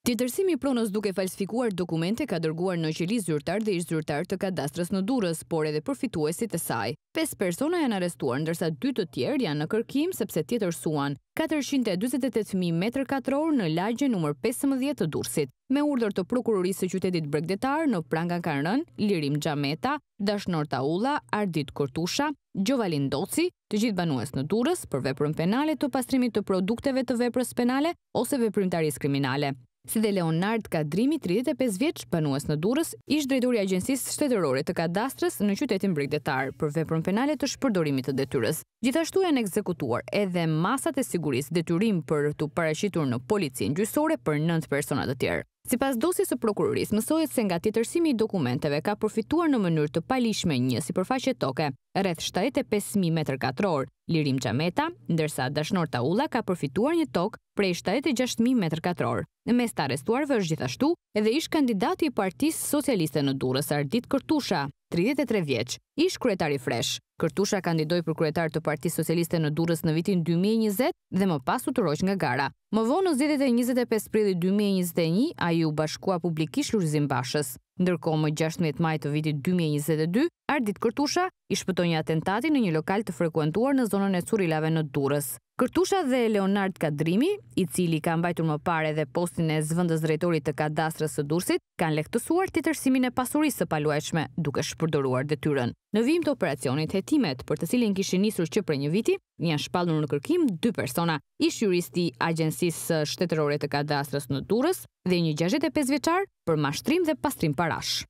Tjetërsimi i pronës duke falsifikuar dokumente ka dërguar në qeli zyrtar dhe ish zyrtar të kadastrës në durës, por edhe përfituesit e saj. 5 persona janë arestuar, ndërsa 2 të tjerë janë në kërkim sepse tjetërsuan 428.000 m katëror në lagje nëmër 15 të dursit. Me urdër të prokurorisë të qytetit bregdetar në pranga në Lirim Gjameta, Dashnor Taula, Ardit Kortusha, Gjovalin Doci, të gjithë banues në durës për veprën penale të pastrimit të produkteve të veprës penale ose veprimtaris kriminale si dhe Leonard Kadrimi, 35 vjeqë përnuas në durës, ishtë drejtori agjensisë shtetërore të kadastrës në qytetin brigdetar për veprën penale të shpërdorimit të detyres. Gjithashtu janë ekzekutuar edhe masat e sigurisë detyrim për të parashitur në policin gjysore për nëndë personat të tjerë. Si pas dosi së prokurëris, mësojët se nga tjetërsimi i dokumenteve ka përfituar në mënyrë të palishme një si përfaqe toke, rreth 75.000 m2 lirim gjameta, ndërsa dashnor ta ka përfituar një tokë prej 76.000 m2. Në mes të arestuarve është gjithashtu edhe ish kandidati i partisë socialiste në durës Ardit Kërtusha, 33 vjeqë, ish kretari freshë. Kërtusha kandidoj për kretar të Parti Socialiste në Durës në vitin 2020 dhe më pasu të roqë nga gara. Më vonë në zetet e 25 prili 2021, a ju bashkua publikisht lurizim bashës. Ndërko më 16 maj të vitit 2022, ditë Kërtusha i shpëtoj një atentati në një lokal të frekuentuar në zonën e Curilave në Durrës. Kërtusha dhe Leonard Kadrimi, i cili ka mbajtur më parë edhe postin e zëvendës drejtorit të kadastrës së Durrësit, kanë lehtësuar tetërsimin e pasurisë së paluajtshme duke shpërdoruar detyrën. Në vim të operacionit hetimet, për të cilin kishin nisur që për një viti, janë shpallur në kërkim dy persona, i juristi i agjencisë shtetërore të kadastrës në Durrës dhe një 65 vjeçar për mashtrim dhe pastrim parash.